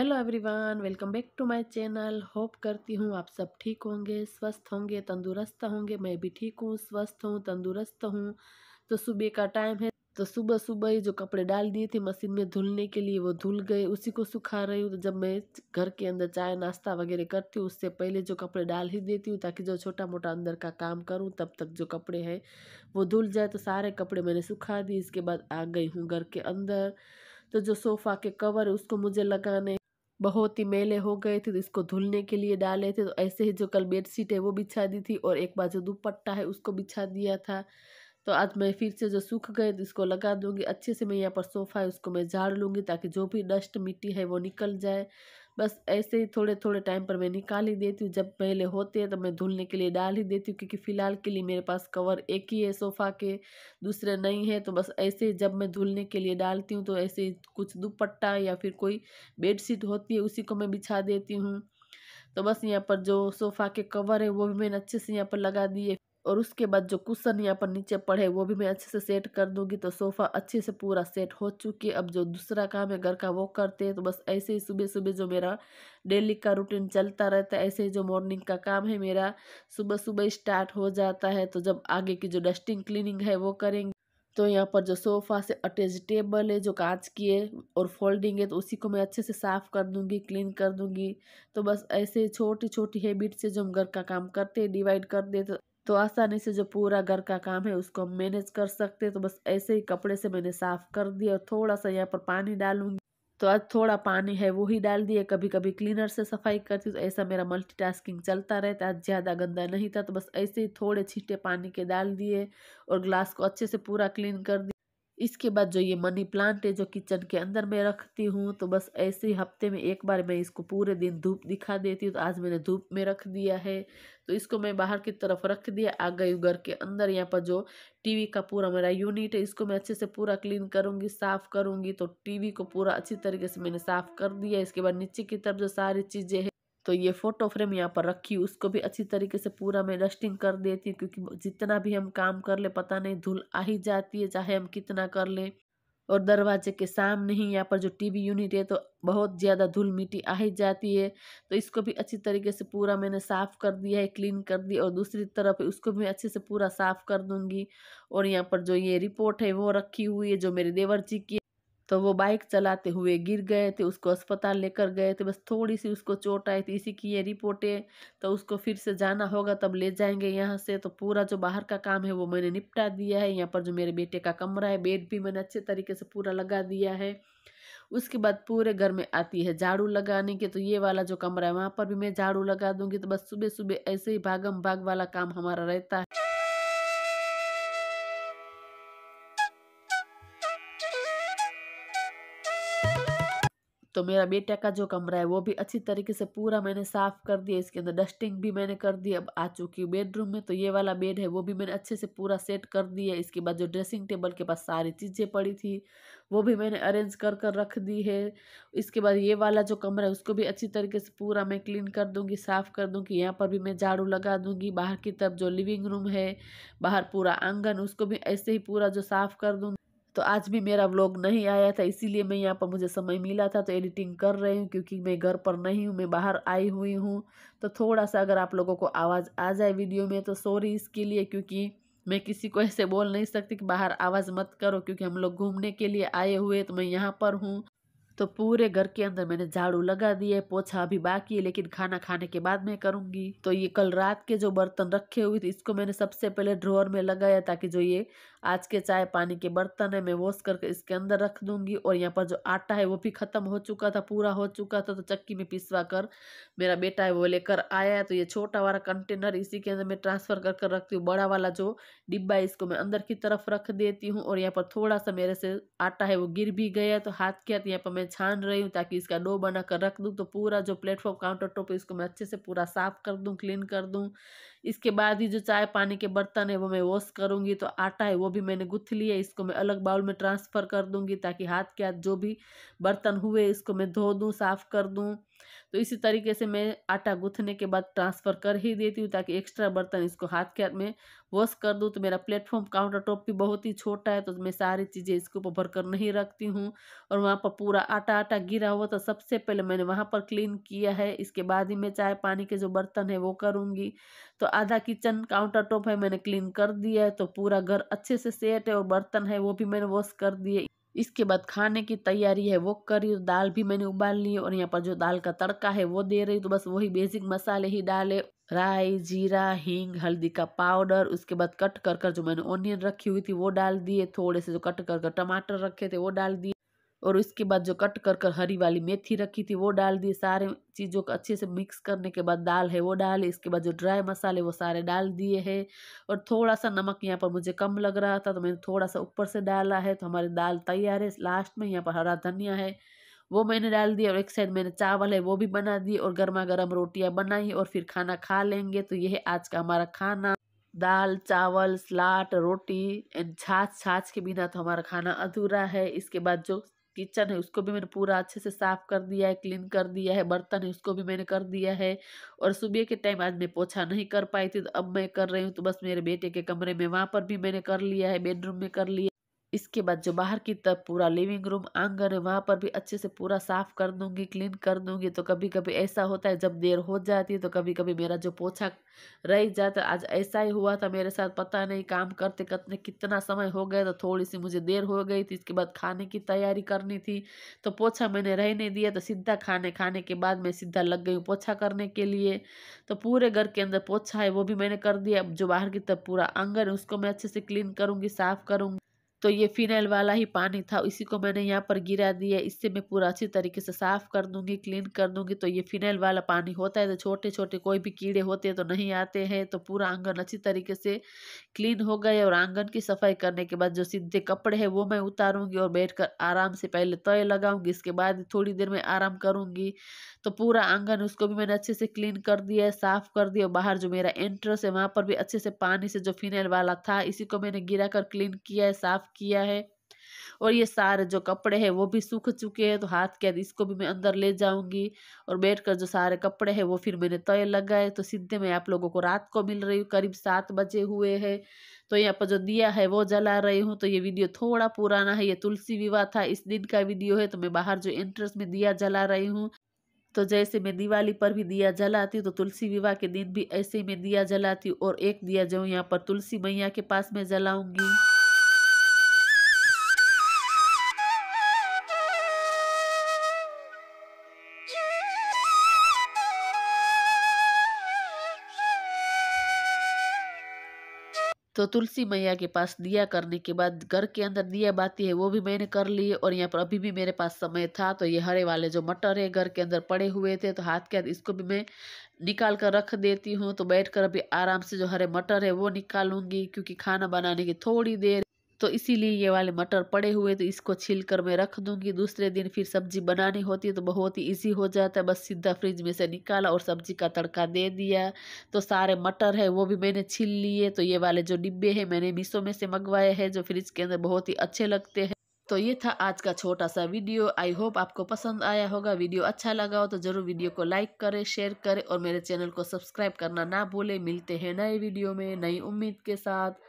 hello everyone welcome back to my channel hope करती हूँ आप सब ठीक होंगे स्वस्थ होंगे तंदुरुस्त होंगे मैं भी ठीक हूँ स्वस्थ हूँ तंदुरुस्त हूँ तो सुबह का टाइम है तो सुबह सुबह ही जो कपड़े डाल दिए थे मशीन में धुलने के लिए वो धुल गए उसी को सुखा रही हूँ तो जब मैं घर के अंदर चाय नाश्ता वगैरह करती हूँ उससे पहले जो कपड़े डाल ही देती हूँ ताकि जो छोटा मोटा अंदर का काम करूँ तब तक जो कपड़े हैं वो धुल जाए तो सारे कपड़े मैंने सुखा दिए इसके बाद आ गई हूँ घर के अंदर तो जो सोफ़ा के कवर है उसको मुझे लगाने बहुत ही मेले हो गए थे तो इसको धुलने के लिए डाले थे तो ऐसे ही जो कल बेडशीट है वो बिछा दी थी और एक बार जो दुपट्टा है उसको बिछा दिया था तो आज मैं फिर से जो सूख गए तो इसको लगा दूंगी अच्छे से मैं यहाँ पर सोफ़ा है उसको मैं झाड़ लूँगी ताकि जो भी डस्ट मिट्टी है वो निकल जाए बस ऐसे ही थोड़े थोड़े टाइम पर मैं निकाल ही देती हूँ जब पहले होते हैं तो मैं धुलने के लिए डाल ही देती हूँ क्योंकि फ़िलहाल के लिए मेरे पास कवर एक ही है सोफ़ा के दूसरे नहीं है तो बस ऐसे ही जब मैं धुलने के लिए डालती हूँ तो ऐसे ही कुछ दुपट्टा या फिर कोई बेडशीट होती है उसी को मैं बिछा देती हूँ तो बस यहाँ पर जो सोफ़ा के कवर है वो भी मैंने अच्छे से यहाँ पर लगा दिए और उसके बाद जो कुशन यहाँ पर नीचे पड़े वो भी मैं अच्छे से सेट कर दूंगी तो सोफ़ा अच्छे से पूरा सेट हो चुकी है अब जो दूसरा काम है घर का वो करते हैं तो बस ऐसे ही सुबह सुबह जो मेरा डेली का रूटीन चलता रहता है ऐसे ही जो मॉर्निंग का काम है मेरा सुबह सुबह स्टार्ट हो जाता है तो जब आगे की जो डस्टिंग क्लीनिंग है वो करेंगे तो यहाँ पर जो सोफ़ा से अटैच टेबल है जो कांच की है और फोल्डिंग है तो उसी को मैं अच्छे से साफ़ कर दूंगी क्लीन कर दूंगी तो बस ऐसे छोटी छोटी हैबिट से जो हम घर का काम करते हैं डिवाइड कर देते तो तो आसानी से जो पूरा घर का काम है उसको हम मैनेज कर सकते हैं तो बस ऐसे ही कपड़े से मैंने साफ़ कर दिया और थोड़ा सा यहाँ पर पानी डालूंगी तो आज थोड़ा पानी है वो ही डाल दिए कभी कभी क्लीनर से सफाई करती तो ऐसा मेरा मल्टीटास्किंग चलता रहता आज ज़्यादा गंदा नहीं था तो बस ऐसे ही थोड़े छीटे पानी के डाल दिए और ग्लास को अच्छे से पूरा क्लीन कर दिया इसके बाद जो ये मनी प्लांट है जो किचन के अंदर मैं रखती हूँ तो बस ऐसे ही हफ्ते में एक बार मैं इसको पूरे दिन धूप दिखा देती हूँ तो आज मैंने धूप में रख दिया है तो इसको मैं बाहर की तरफ रख दिया आ गई घर के अंदर यहाँ पर जो टीवी का पूरा मेरा यूनिट है इसको मैं अच्छे से पूरा क्लीन करूँगी साफ़ करूँगी तो टी को पूरा अच्छी तरीके से मैंने साफ़ कर दिया इसके बाद नीचे की तरफ जो सारी चीज़ें हैं तो ये फ़ोटो फ्रेम यहाँ पर रखी उसको भी अच्छी तरीके से पूरा मैं डस्टिंग कर देती हूँ क्योंकि जितना भी हम काम कर ले पता नहीं धूल आ ही जाती है चाहे हम कितना कर ले और दरवाजे के सामने ही यहाँ पर जो टीवी यूनिट है तो बहुत ज़्यादा धूल मिट्टी आ ही जाती है तो इसको भी अच्छी तरीके से पूरा मैंने साफ़ कर दिया है क्लीन कर दी और दूसरी तरफ उसको भी अच्छे से पूरा साफ़ कर दूंगी और यहाँ पर जो ये रिपोर्ट है वो रखी हुई है जो मेरे देवर जी की तो वो बाइक चलाते हुए गिर गए थे उसको अस्पताल लेकर गए थे बस थोड़ी सी उसको चोट आई थी इसी की ये रिपोर्टें तो उसको फिर से जाना होगा तब ले जाएंगे यहाँ से तो पूरा जो बाहर का काम है वो मैंने निपटा दिया है यहाँ पर जो मेरे बेटे का कमरा है बेड भी मैंने अच्छे तरीके से पूरा लगा दिया है उसके बाद पूरे घर में आती है झाड़ू लगाने के तो ये वाला जो कमरा है वहाँ पर भी मैं झाड़ू लगा दूंगी तो बस सुबह सुबह ऐसे ही भागम भाग वाला काम हमारा रहता है तो मेरा बेटा का जो कमरा है वो भी अच्छी तरीके से पूरा मैंने साफ़ कर दिया इसके अंदर डस्टिंग भी मैंने कर दी अब आ चुकी हूँ बेडरूम में तो ये वाला बेड है वो भी मैंने अच्छे से पूरा सेट कर दिया इसके बाद जो ड्रेसिंग टेबल के पास सारी चीज़ें पड़ी थी वो भी मैंने अरेंज कर कर रख दी है इसके बाद ये वाला जो कमरा है उसको भी अच्छी तरीके से पूरा मैं क्लीन कर दूँगी साफ़ कर दूँगी यहाँ पर भी मैं झाड़ू लगा दूँगी बाहर की तरफ जो लिविंग रूम है बाहर पूरा आंगन उसको भी ऐसे ही पूरा जो साफ़ कर दूँगी तो आज भी मेरा व्लॉग नहीं आया था इसीलिए मैं यहाँ पर मुझे समय मिला था तो एडिटिंग कर रही हूँ क्योंकि मैं घर पर नहीं हूँ मैं बाहर आई हुई हूँ तो थोड़ा सा अगर आप लोगों को आवाज़ आ जाए वीडियो में तो सॉरी इसके लिए क्योंकि मैं किसी को ऐसे बोल नहीं सकती कि बाहर आवाज़ मत करो क्योंकि हम लोग घूमने के लिए आए हुए तो मैं यहाँ पर हूँ तो पूरे घर के अंदर मैंने झाड़ू लगा दिए पोछा अभी बाकी है लेकिन खाना खाने के बाद मैं करूँगी तो ये कल रात के जो बर्तन रखे हुए थे इसको मैंने सबसे पहले ड्रोअर में लगाया ताकि जो ये आज के चाय पानी के बर्तन है मैं वॉश करके इसके अंदर रख दूंगी और यहाँ पर जो आटा है वो भी ख़त्म हो चुका था पूरा हो चुका था तो चक्की में पिसवा कर मेरा बेटा है वो लेकर आया है तो ये छोटा वाला कंटेनर इसी के अंदर मैं ट्रांसफ़र कर कर रखती हूँ बड़ा वाला जो डिब्बा है इसको मैं अंदर की तरफ रख देती हूँ और यहाँ पर थोड़ा सा मेरे से आटा है वो गिर भी गया है तो हाथ के हाथ यहाँ पर मैं छान रही हूँ ताकि इसका डो बना कर रख दूँ तो पूरा जो प्लेटफॉर्म काउंटर टॉप है इसको मैं अच्छे से पूरा साफ़ कर दूँ क्लीन कर दूँ इसके बाद ही जो चाय पानी के बर्तन है वो मैं वॉश करूँगी तो आटा है वो भी मैंने गुथ लिया इसको मैं अलग बाउल में ट्रांसफ़र कर दूँगी ताकि हाथ के हाथ जो भी बर्तन हुए इसको मैं धो दूँ साफ़ कर दूँ तो इसी तरीके से मैं आटा गूँथने के बाद ट्रांसफ़र कर ही देती हूँ ताकि एक्स्ट्रा बर्तन इसको हाथ के हाथ में वॉश कर दूँ तो मेरा प्लेटफॉर्म काउंटर टॉप भी बहुत ही छोटा है तो मैं सारी चीज़ें इसके ऊपर भर कर नहीं रखती हूँ और वहाँ पर पूरा आटा आटा गिरा हुआ तो सबसे पहले मैंने वहाँ पर क्लीन किया है इसके बाद ही मैं चाय पानी के जो बर्तन है वो करूँगी तो आधा किचन काउंटर टॉप है मैंने क्लीन कर दिया है तो पूरा घर अच्छे से सेट है और बर्तन है वो भी मैंने वॉश कर दिए इसके बाद खाने की तैयारी है वो करी दाल भी मैंने उबाल ली और यहाँ पर जो दाल का तड़का है वो दे रही तो बस वही बेसिक मसाले ही डाले राई जीरा हींग हल्दी का पाउडर उसके बाद कट कर कर जो मैंने ऑनियन रखी हुई थी वो डाल दिए थोड़े से जो कट कर कर टमाटर रखे थे वो डाल दिए और उसके बाद जो कट कर कर हरी वाली मेथी रखी थी वो डाल दी सारे चीज़ों को अच्छे से मिक्स करने के बाद दाल है वो डाले इसके बाद जो ड्राई मसाले वो सारे डाल दिए हैं और थोड़ा सा नमक यहाँ पर मुझे कम लग रहा था तो मैंने थोड़ा सा ऊपर से डाला है तो हमारी दाल तैयार है लास्ट में यहाँ पर हरा धनिया है वो मैंने डाल दिया और एक साइड मैंने चावल है वो भी बना दी और गर्मा गर्म रोटियाँ बनाई और फिर खाना खा लेंगे तो यह आज का हमारा खाना दाल चावल सलाद रोटी एंड छाछ छाछ के बिना तो हमारा खाना अधूरा है इसके बाद जो किचन है उसको भी मैंने पूरा अच्छे से साफ़ कर दिया है क्लीन कर दिया है बर्तन है उसको भी मैंने कर दिया है और सुबह के टाइम आज मैं पोछा नहीं कर पाई थी तो अब मैं कर रही हूँ तो बस मेरे बेटे के कमरे में वहाँ पर भी मैंने कर लिया है बेडरूम में कर लिया इसके बाद जो बाहर की तब पूरा लिविंग रूम आंगन है वहाँ पर भी अच्छे से पूरा साफ कर दूंगी क्लीन कर दूंगी तो कभी कभी ऐसा होता है जब देर हो जाती है तो कभी कभी मेरा जो पोछा रह जाता आज ऐसा ही हुआ था मेरे साथ पता नहीं काम करते करते कितना समय हो गया तो थोड़ी सी मुझे देर हो गई थी इसके बाद खाने की तैयारी करनी थी तो पोछा मैंने रह नहीं दिया तो सीधा खाने खाने के बाद मैं सीधा लग गई पोछा करने के लिए तो पूरे घर के अंदर पोछा है वो भी मैंने कर दिया जो बाहर की तब पूरा आंगन है उसको मैं अच्छे से क्लीन करूँगी साफ करूँगी तो ये फिनाइल वाला ही पानी था इसी को मैंने यहाँ पर गिरा दिया इससे मैं पूरा अच्छी तरीके से साफ़ कर दूँगी क्लीन कर दूँगी तो ये फिनाइल वाला पानी होता है तो छोटे छोटे कोई भी कीड़े होते हैं तो नहीं आते हैं तो पूरा आंगन अच्छी तरीके से क्लीन हो गए और आंगन की सफाई करने के बाद जो सीधे कपड़े हैं वो मैं उतारूँगी और बैठ आराम से पहले तय लगाऊँगी इसके बाद थोड़ी देर में आराम करूँगी तो पूरा आंगन उसको भी मैंने अच्छे से क्लीन कर दिया है साफ़ कर दिया बाहर जो मेरा एंट्रेंस है वहाँ पर भी अच्छे से पानी से जो फिनाइल वाला था इसी को मैंने गिरा कर क्लीन किया है साफ़ किया है और ये सारे जो कपड़े हैं वो भी सूख चुके हैं तो हाथ के इसको भी मैं अंदर ले जाऊंगी और बैठ कर जो सारे कपड़े हैं वो फिर मैंने तय लगाए तो सीधे मैं आप लोगों को रात को मिल रही हूँ करीब सात बजे हुए हैं तो यहाँ पर जो दिया है वो जला रही हूँ तो ये वीडियो थोड़ा पुराना है ये तुलसी विवाह था इस दिन का वीडियो है तो मैं बाहर जो एंट्रेंस में दिया जला रही हूँ तो जैसे मैं दिवाली पर भी दिया जलाती हूँ तो तुलसी विवाह के दिन भी ऐसे ही मैं दिया जलाती हूँ और एक दिया जो यहाँ पर तुलसी मैया के पास में जलाऊंगी तो तुलसी मैया के पास दिया करने के बाद घर के अंदर दिया बाती है वो भी मैंने कर लिए और यहाँ पर अभी भी मेरे पास समय था तो ये हरे वाले जो मटर है घर के अंदर पड़े हुए थे तो हाथ के हाथ इसको भी मैं निकाल कर रख देती हूँ तो बैठ कर अभी आराम से जो हरे मटर है वो निकालूंगी क्योंकि खाना बनाने की थोड़ी देर तो इसीलिए ये वाले मटर पड़े हुए तो इसको छील कर मैं रख दूंगी दूसरे दिन फिर सब्जी बनानी होती है तो बहुत ही ईजी हो जाता है बस सीधा फ्रिज में से निकाला और सब्जी का तड़का दे दिया तो सारे मटर है वो भी मैंने छील लिए तो ये वाले जो डिब्बे हैं मैंने मीसो में से मंगवाए हैं जो फ्रिज के अंदर बहुत ही अच्छे लगते हैं तो ये था आज का छोटा सा वीडियो आई होप आपको पसंद आया होगा वीडियो अच्छा लगा हो तो ज़रूर वीडियो को लाइक करें शेयर करें और मेरे चैनल को सब्सक्राइब करना ना भूलें मिलते हैं नए वीडियो में नई उम्मीद के साथ